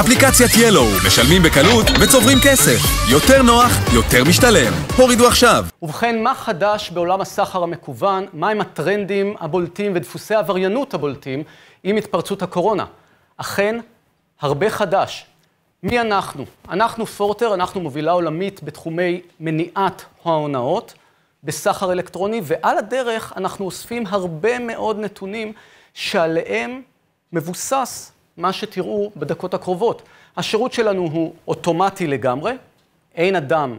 אפליקציית ילו, משלמים בקלות וצוברים כסף. יותר נוח, יותר משתלם. הורידו עכשיו. ובכן, מה חדש בעולם הסחר המקוון? מהם הטרנדים הבולטים ודפוסי העבריינות הבולטים עם התפרצות הקורונה? אכן, הרבה חדש. מי אנחנו? אנחנו פורטר, אנחנו מובילה עולמית בתחומי מניעת ההונאות, בסחר אלקטרוני, ועל הדרך אנחנו אוספים הרבה מאוד נתונים שעליהם מבוסס מה שתראו בדקות הקרובות. השירות שלנו הוא אוטומטי לגמרי, אין אדם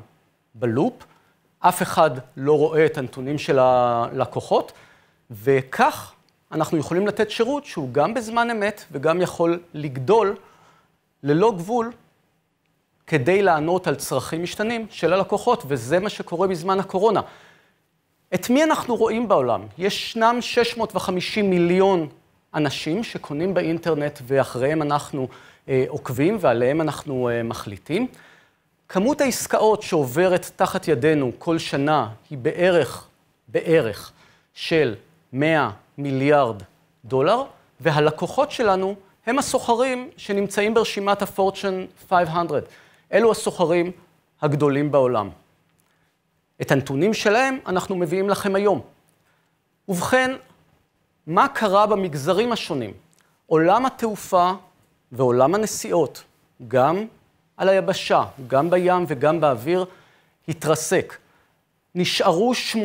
בלופ, אף אחד לא רואה את הנתונים של הלקוחות, וכך אנחנו יכולים לתת שירות שהוא גם בזמן אמת וגם יכול לגדול ללא גבול כדי לענות על צרכים משתנים של הלקוחות, וזה מה שקורה בזמן הקורונה. את מי אנחנו רואים בעולם? ישנם 650 מיליון אנשים שקונים באינטרנט ואחריהם אנחנו אה, עוקבים ועליהם אנחנו אה, מחליטים. כמות העסקאות שעוברת תחת ידינו כל שנה היא בערך, בערך, של 100 מיליארד דולר, והלקוחות שלנו הם הסוחרים שנמצאים ברשימת הפורצ'ן 500. אלו הסוחרים הגדולים בעולם. את הנתונים שלהם אנחנו מביאים לכם היום. ובכן, מה קרה במגזרים השונים, עולם התעופה ועולם הנסיעות, גם על היבשה, גם בים וגם באוויר, התרסק. נשארו 8%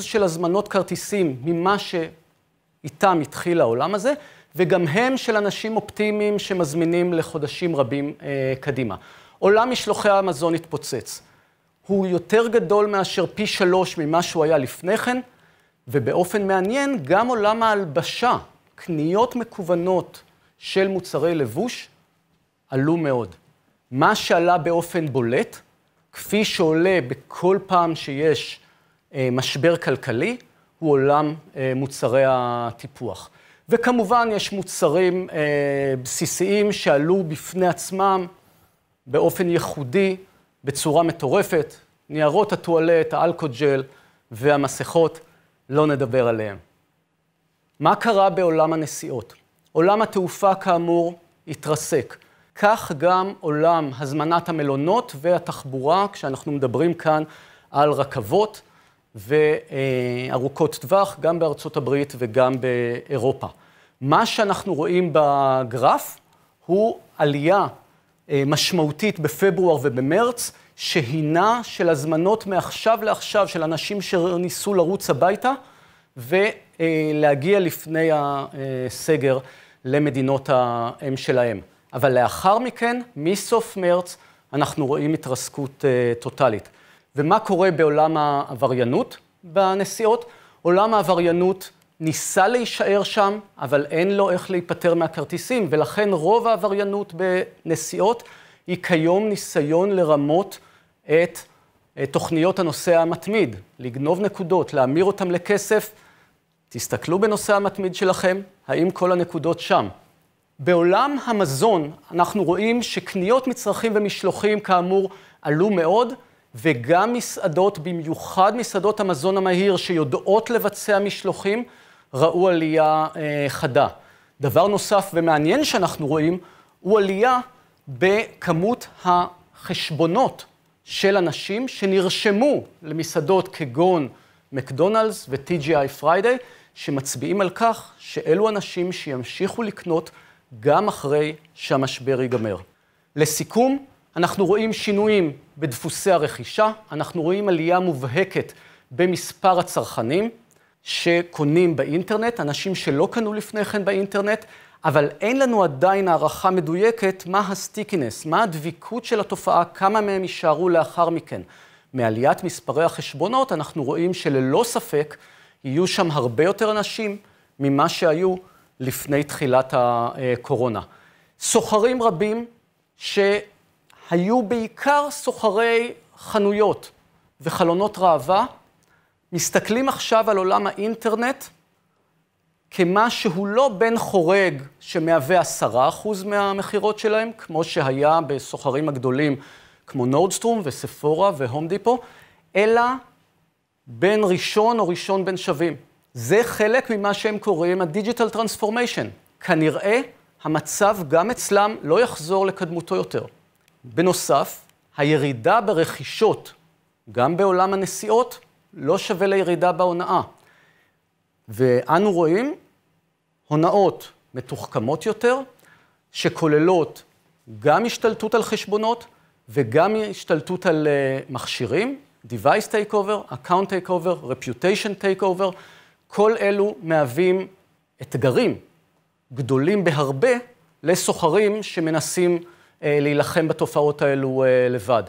של הזמנות כרטיסים ממה שאיתם התחיל העולם הזה, וגם הם של אנשים אופטימיים שמזמינים לחודשים רבים אה, קדימה. עולם משלוחי המזון התפוצץ. הוא יותר גדול מאשר פי שלוש ממה שהוא היה לפני כן, ובאופן מעניין, גם עולם ההלבשה, קניות מקוונות של מוצרי לבוש, עלו מאוד. מה שעלה באופן בולט, כפי שעולה בכל פעם שיש אה, משבר כלכלי, הוא עולם אה, מוצרי הטיפוח. וכמובן, יש מוצרים אה, בסיסיים שעלו בפני עצמם באופן ייחודי, בצורה מטורפת, ניירות הטואלט, האלכוג'ל והמסכות. לא נדבר עליהם. מה קרה בעולם הנסיעות? עולם התעופה, כאמור, התרסק. כך גם עולם הזמנת המלונות והתחבורה, כשאנחנו מדברים כאן על רכבות וארוכות טווח, גם בארצות הברית וגם באירופה. מה שאנחנו רואים בגרף הוא עלייה אה, משמעותית בפברואר ובמרץ, שהינה של הזמנות מעכשיו לעכשיו של אנשים שניסו לרוץ הביתה ולהגיע לפני הסגר למדינות האם שלהם. אבל לאחר מכן, מסוף מרץ, אנחנו רואים התרסקות אה, טוטאלית. ומה קורה בעולם העבריינות בנסיעות? עולם העבריינות ניסה להישאר שם, אבל אין לו איך להיפטר מהכרטיסים, ולכן רוב העבריינות בנסיעות היא כיום ניסיון לרמות את תוכניות הנוסע המתמיד, לגנוב נקודות, להמיר אותן לכסף. תסתכלו בנוסע המתמיד שלכם, האם כל הנקודות שם. בעולם המזון אנחנו רואים שקניות מצרכים ומשלוחים כאמור עלו מאוד, וגם מסעדות, במיוחד מסעדות המזון המהיר שיודעות לבצע משלוחים, ראו עלייה אה, חדה. דבר נוסף ומעניין שאנחנו רואים, הוא עלייה בכמות החשבונות של אנשים שנרשמו למסעדות כגון מקדונלדס ו-TGI פריידיי, שמצביעים על כך שאלו אנשים שימשיכו לקנות גם אחרי שהמשבר ייגמר. לסיכום, אנחנו רואים שינויים בדפוסי הרכישה, אנחנו רואים עלייה מובהקת במספר הצרכנים, שקונים באינטרנט, אנשים שלא קנו לפני כן באינטרנט, אבל אין לנו עדיין הערכה מדויקת מה הסטיקינס, מה הדביקות של התופעה, כמה מהם יישארו לאחר מכן. מעליית מספרי החשבונות אנחנו רואים שללא ספק יהיו שם הרבה יותר אנשים ממה שהיו לפני תחילת הקורונה. סוחרים רבים שהיו בעיקר סוחרי חנויות וחלונות ראווה, מסתכלים עכשיו על עולם האינטרנט שהוא לא בן חורג שמהווה עשרה אחוז מהמכירות שלהם, כמו שהיה בסוחרים הגדולים כמו נורדסטרום וספורה והום דיפו, אלא בין ראשון או ראשון בין שווים. זה חלק ממה שהם קוראים ה-digital transformation. כנראה המצב גם אצלם לא יחזור לקדמותו יותר. בנוסף, הירידה ברכישות, גם בעולם הנסיעות, לא שווה לירידה בהונאה. ואנו רואים הונאות מתוחכמות יותר, שכוללות גם השתלטות על חשבונות וגם השתלטות על uh, מכשירים, device takeover, account takeover, reputation takeover, כל אלו מהווים אתגרים גדולים בהרבה לסוחרים שמנסים uh, להילחם בתופעות האלו uh, לבד.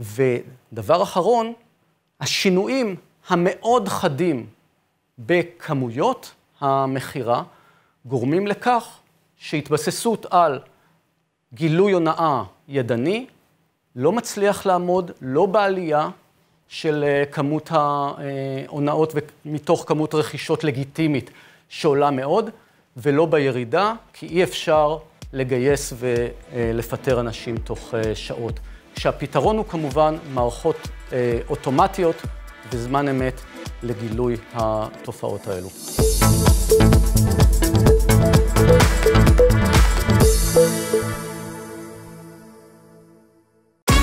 ודבר אחרון, השינויים המאוד חדים בכמויות המכירה גורמים לכך שהתבססות על גילוי הונאה ידני לא מצליח לעמוד לא בעלייה של אה, כמות ההונאות מתוך כמות רכישות לגיטימית שעולה מאוד, ולא בירידה, כי אי אפשר לגייס ולפטר אה, אנשים תוך אה, שעות. כשהפתרון הוא כמובן מערכות אה, אוטומטיות בזמן אמת לגילוי התופעות האלו.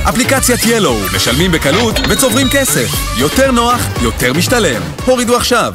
אפליקציית ילו, משלמים בקלות וצוברים כסף. יותר נוח, יותר משתלם. הורידו עכשיו.